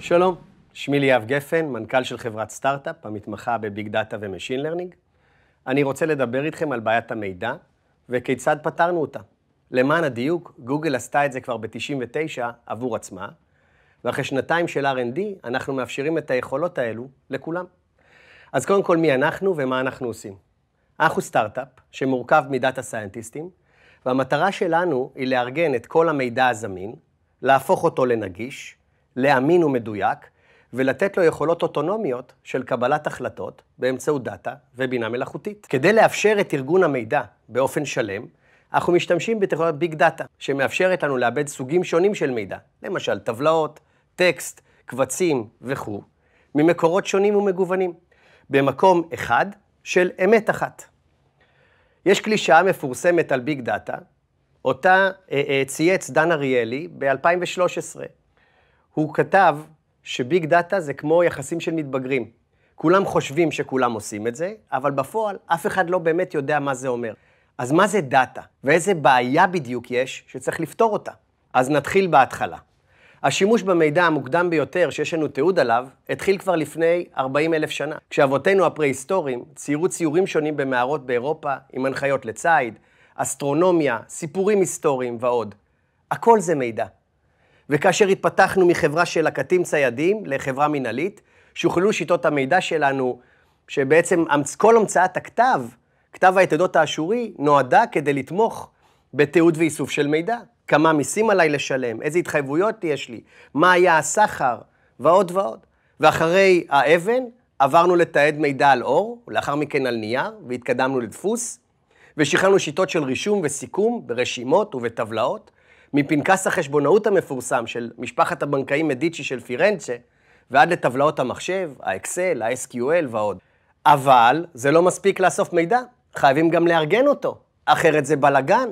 שלום, שמי ליאב גפן, מנכ"ל של חברת סטארט-אפ, המתמחה בביג דאטה ומשין לרנינג. אני רוצה לדבר איתכם על בעיית המידע וכיצד פתרנו אותה. למען הדיוק, גוגל עשתה את זה כבר ב-99 עבור עצמה, ואחרי שנתיים של R&D אנחנו מאפשרים את היכולות האלו לכולם. אז קודם כל, מי אנחנו ומה אנחנו עושים? אנחנו סטארט-אפ שמורכב מדאטה סיינטיסטים, והמטרה שלנו היא לארגן את כל המידע הזמין, להפוך אותו לנגיש, לאמין ומדויק, ולתת לו יכולות אוטונומיות של קבלת החלטות באמצעות דאטה ובינה מלאכותית. כדי לאפשר את ארגון המידע באופן שלם, אנחנו משתמשים בטכנולוגיית ביג דאטה, שמאפשרת לנו לאבד סוגים שונים של מידע, למשל טבלאות, טקסט, קבצים וכו', ממקורות שונים ומגוונים, במקום אחד של אמת אחת. יש קלישאה מפורסמת על ביג דאטה, אותה אה, אה, צייץ דן אריאלי ב-2013. הוא כתב שביג דאטה זה כמו יחסים של מתבגרים. כולם חושבים שכולם עושים את זה, אבל בפועל אף אחד לא באמת יודע מה זה אומר. אז מה זה דאטה? ואיזה בעיה בדיוק יש שצריך לפתור אותה? אז נתחיל בהתחלה. השימוש במידע המוקדם ביותר שיש לנו תיעוד עליו, התחיל כבר לפני 40 אלף שנה, כשאבותינו הפרה-היסטוריים ציירו ציורים שונים במערות באירופה עם הנחיות לציד, אסטרונומיה, סיפורים היסטוריים ועוד. הכל זה מידע. וכאשר התפתחנו מחברה של לקטים ציידים לחברה מינהלית, שוכללו שיטות המידע שלנו, שבעצם כל המצאת הכתב, כתב היתדות האשורי, נועדה כדי לתמוך בתיעוד ואיסוף של מידע. כמה מיסים עליי לשלם, איזה התחייבויות יש לי, מה היה הסחר, ועוד ועוד. ואחרי האבן עברנו לתעד מידע על אור, ולאחר מכן על נייר, והתקדמנו לדפוס, ושכלנו שיטות של רישום וסיכום ברשימות ובטבלאות, מפנקס החשבונאות המפורסם של משפחת הבנקאים מדיצ'י של פירנצ'ה, ועד לטבלאות המחשב, האקסל, ה-SQL ועוד. אבל זה לא מספיק לאסוף מידע, חייבים גם לארגן אותו, אחרת זה בלאגן.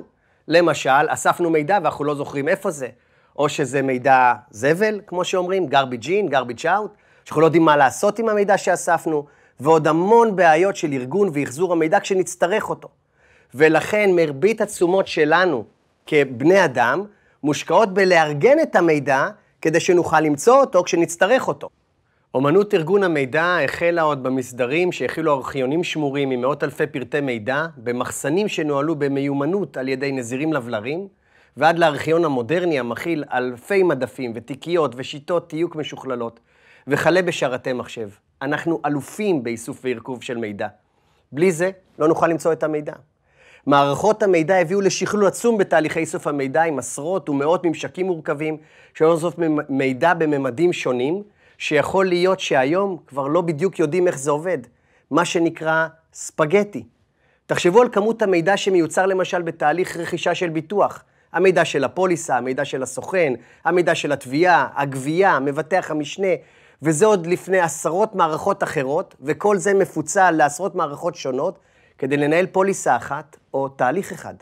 למשל, אספנו מידע ואנחנו לא זוכרים איפה זה, או שזה מידע זבל, כמו שאומרים, garbage in, garbage out, שאנחנו לא יודעים מה לעשות עם המידע שאספנו, ועוד המון בעיות של ארגון ואחזור המידע כשנצטרך אותו. ולכן מרבית התשומות שלנו כבני אדם מושקעות בלארגן את המידע כדי שנוכל למצוא אותו כשנצטרך אותו. אומנות ארגון המידע החלה עוד במסדרים שהכילו ארכיונים שמורים עם מאות אלפי פרטי מידע, במחסנים שנוהלו במיומנות על ידי נזירים לבלרים, ועד לארכיון המודרני המכיל אלפי מדפים ותיקיות ושיטות תיוק משוכללות, וכלה בשרתי מחשב. אנחנו אלופים באיסוף וערכוב של מידע. בלי זה, לא נוכל למצוא את המידע. מערכות המידע הביאו לשכלול עצום בתהליכי איסוף המידע עם עשרות ומאות ממשקים מורכבים, שהיום זאת מידע בממדים שונים, שיכול להיות שהיום כבר לא בדיוק יודעים איך זה עובד, מה שנקרא ספגטי. תחשבו על כמות המידע שמיוצר למשל בתהליך רכישה של ביטוח. המידע של הפוליסה, המידע של הסוכן, המידע של התביעה, הגבייה, מבטח המשנה, וזה עוד לפני עשרות מערכות אחרות, וכל זה מפוצל לעשרות מערכות שונות, כדי לנהל פוליסה אחת או תהליך אחד.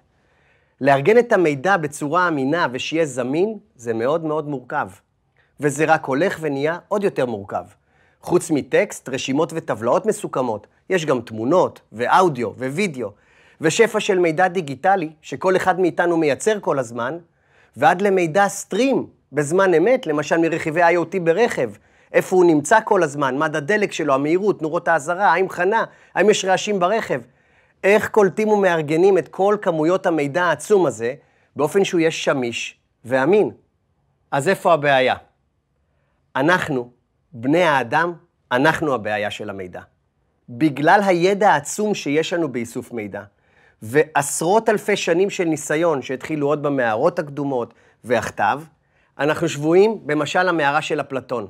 לארגן את המידע בצורה אמינה ושיהיה זמין, זה מאוד מאוד מורכב. וזה רק הולך ונהיה עוד יותר מורכב. חוץ מטקסט, רשימות וטבלאות מסוכמות, יש גם תמונות, ואודיו, ווידאו, ושפע של מידע דיגיטלי, שכל אחד מאיתנו מייצר כל הזמן, ועד למידע סטרים, בזמן אמת, למשל מרכיבי IoT ברכב, איפה הוא נמצא כל הזמן, מד הדלק שלו, המהירות, נורות האזהרה, האם חנה, האם יש רעשים ברכב. איך קולטים ומארגנים את כל כמויות המידע העצום הזה, באופן שהוא יהיה שמיש ואמין. אז איפה הבעיה? אנחנו, בני האדם, אנחנו הבעיה של המידע. בגלל הידע העצום שיש לנו באיסוף מידע, ועשרות אלפי שנים של ניסיון שהתחילו עוד במערות הקדומות והכתב, אנחנו שבויים במשל המערה של אפלטון.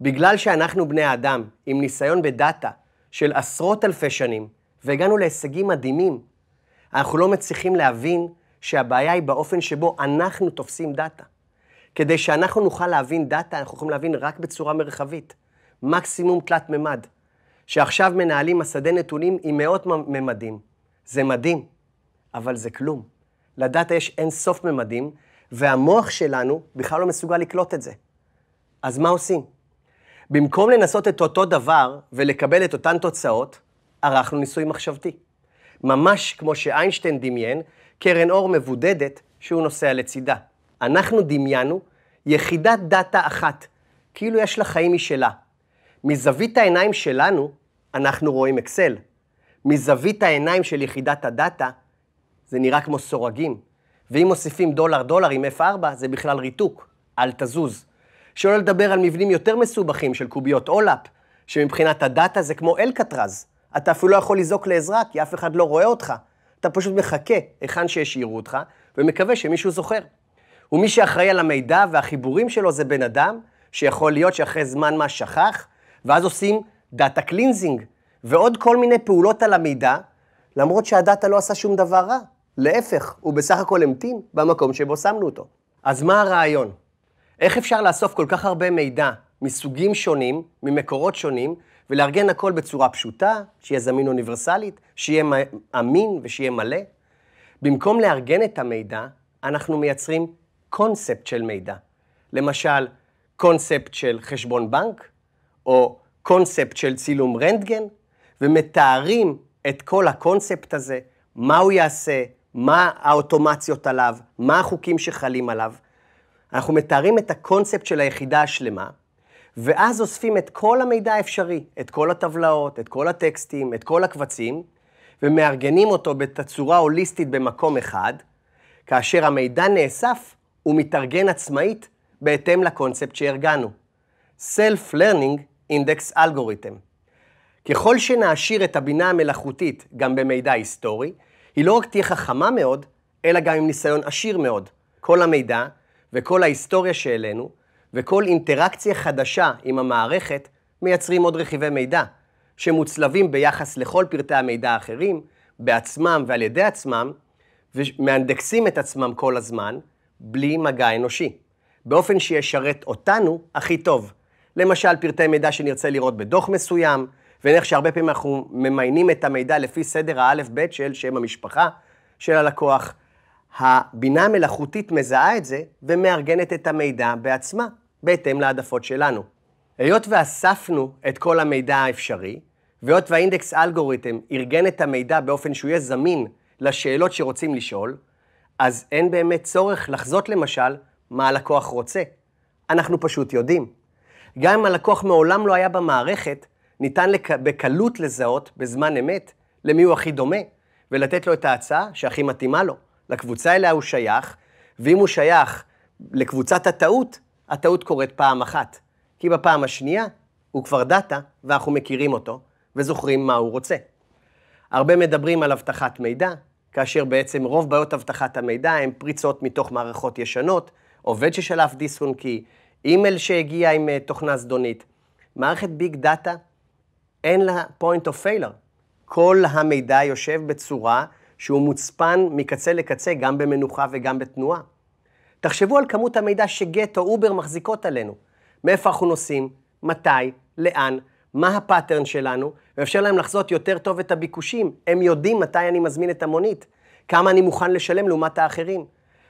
בגלל שאנחנו בני האדם עם ניסיון בדאטה של עשרות אלפי שנים, והגענו להישגים מדהימים, אנחנו לא מצליחים להבין שהבעיה היא באופן שבו אנחנו תופסים דאטה. כדי שאנחנו נוכל להבין דאטה, אנחנו יכולים להבין רק בצורה מרחבית. מקסימום תלת ממד. שעכשיו מנהלים מסדי נתונים עם מאות ממדים. זה מדהים, אבל זה כלום. לדאטה יש אין סוף ממדים, והמוח שלנו בכלל לא מסוגל לקלוט את זה. אז מה עושים? במקום לנסות את אותו דבר ולקבל את אותן תוצאות, ערכנו ניסוי מחשבתי. ממש כמו שאיינשטיין דמיין, קרן אור מבודדת שהוא נוסע לצידה. אנחנו דמיינו יחידת דאטה אחת, כאילו יש לה חיים משלה. מזווית העיניים שלנו, אנחנו רואים אקסל. מזווית העיניים של יחידת הדאטה, זה נראה כמו סורגים. ואם מוסיפים דולר דולר עם F4, זה בכלל ריתוק, אל תזוז. שלא לדבר על מבנים יותר מסובכים של קוביות אולאפ, שמבחינת הדאטה זה כמו אלקטרז. אתה אפילו לא יכול לזעוק לעזרה, כי אף אחד לא רואה אותך. אתה פשוט מחכה היכן שהשאירו אותך, ומקווה שמישהו זוכר. ומי שאחראי על המידע והחיבורים שלו זה בן אדם, שיכול להיות שאחרי זמן מה שכח, ואז עושים דאטה קלינזינג, ועוד כל מיני פעולות על המידע, למרות שהדאטה לא עשה שום דבר רע. להפך, הוא בסך הכל המתין במקום שבו שמנו אותו. אז מה הרעיון? איך אפשר לאסוף כל כך הרבה מידע מסוגים שונים, ממקורות שונים, ולארגן הכל בצורה פשוטה, שיהיה זמין אוניברסלית, שיהיה אמין ושיהיה מלא? במקום לארגן את המידע, אנחנו מייצרים קונספט של מידע. למשל, קונספט של חשבון בנק, או קונספט של צילום רנטגן, ומתארים את כל הקונספט הזה, מה הוא יעשה, מה האוטומציות עליו, מה החוקים שחלים עליו. אנחנו מתארים את הקונספט של היחידה השלמה, ואז אוספים את כל המידע האפשרי, את כל הטבלאות, את כל הטקסטים, את כל הקבצים, ומארגנים אותו בתצורה הוליסטית במקום אחד, כאשר המידע נאסף ומתארגן עצמאית בהתאם לקונספט שארגנו. Self-Learning Index Algorithm. ככל שנעשיר את הבינה המלאכותית גם במידע היסטורי, היא לא רק תהיה חכמה מאוד, אלא גם עם ניסיון עשיר מאוד. כל המידע וכל ההיסטוריה שהעלינו, וכל אינטראקציה חדשה עם המערכת, מייצרים עוד רכיבי מידע, שמוצלבים ביחס לכל פרטי המידע האחרים, בעצמם ועל ידי עצמם, ומאנדקסים את עצמם כל הזמן, בלי מגע אנושי, באופן שישרת אותנו הכי טוב. למשל, פרטי מידע שנרצה לראות בדוח מסוים, ונראה שהרבה פעמים אנחנו ממיינים את המידע לפי סדר האלף-בית של שם המשפחה של הלקוח. הבינה המלאכותית מזהה את זה ומארגנת את המידע בעצמה, בהתאם להעדפות שלנו. היות ואספנו את כל המידע האפשרי, והיות והאינדקס אלגוריתם ארגן את המידע באופן שהוא יהיה זמין לשאלות שרוצים לשאול, אז אין באמת צורך לחזות למשל מה הלקוח רוצה. אנחנו פשוט יודעים. גם אם הלקוח מעולם לא היה במערכת, ניתן לק... בקלות לזהות, בזמן אמת, למי הוא הכי דומה, ולתת לו את ההצעה שהכי מתאימה לו, לקבוצה אליה הוא שייך, ואם הוא שייך לקבוצת הטעות, הטעות קורית פעם אחת. כי בפעם השנייה הוא כבר דאטה, ואנחנו מכירים אותו, וזוכרים מה הוא רוצה. הרבה מדברים על אבטחת מידע, כאשר בעצם רוב בעיות אבטחת המידע הן פריצות מתוך מערכות ישנות, עובד ששלף קי, אימייל שהגיע עם אה, תוכנה זדונית. מערכת ביג דאטה, אין לה פוינט אוף פיילר. כל המידע יושב בצורה שהוא מוצפן מקצה לקצה, גם במנוחה וגם בתנועה. תחשבו על כמות המידע שגט או אובר מחזיקות עלינו. מאיפה אנחנו נוסעים, מתי, לאן, מה הפאטרן שלנו, ואפשר להם לחזות יותר טוב את הביקושים. הם יודעים מתי אני מזמין את המונית, כמה אני מוכן לשלם לעומת האחרים.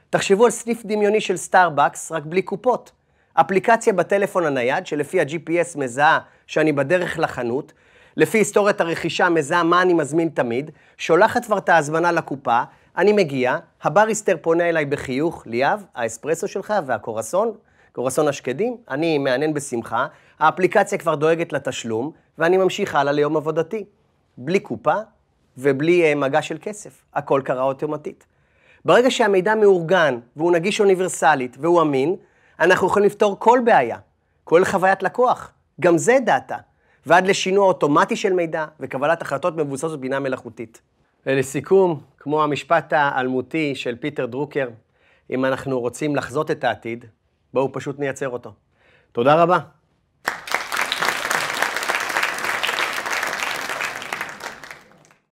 תחשבו על סניף דמיוני של סטארבקס, רק בלי קופות. אפליקציה בטלפון הנייד, שלפי ה-GPS מזהה שאני בדרך לחנות, לפי היסטוריית הרכישה מזהה מה אני מזמין תמיד, שולחת כבר את ההזמנה לקופה, אני מגיע, הבריסטר פונה אליי בחיוך, ליאב, האספרסו שלך והקורסון, קורסון השקדים, אני מעניין בשמחה, האפליקציה כבר דואגת לתשלום, ואני ממשיך הלאה ליום עבודתי. בלי קופה ובלי אה, מגע של כסף. הכל קרה אוטומטית. ברגע שהמידע מאורגן, והוא נגיש אוניברסלית, והוא אמין, אנחנו יכולים לפתור כל בעיה, כולל חוויית לקוח. גם זה דאטה. ועד לשינוע אוטומטי של מידע וקבלת החלטות מבוססות בינה מלאכותית. ולסיכום, כמו המשפט האלמותי של פיטר דרוקר, אם אנחנו רוצים לחזות את העתיד, בואו פשוט נייצר אותו. תודה רבה.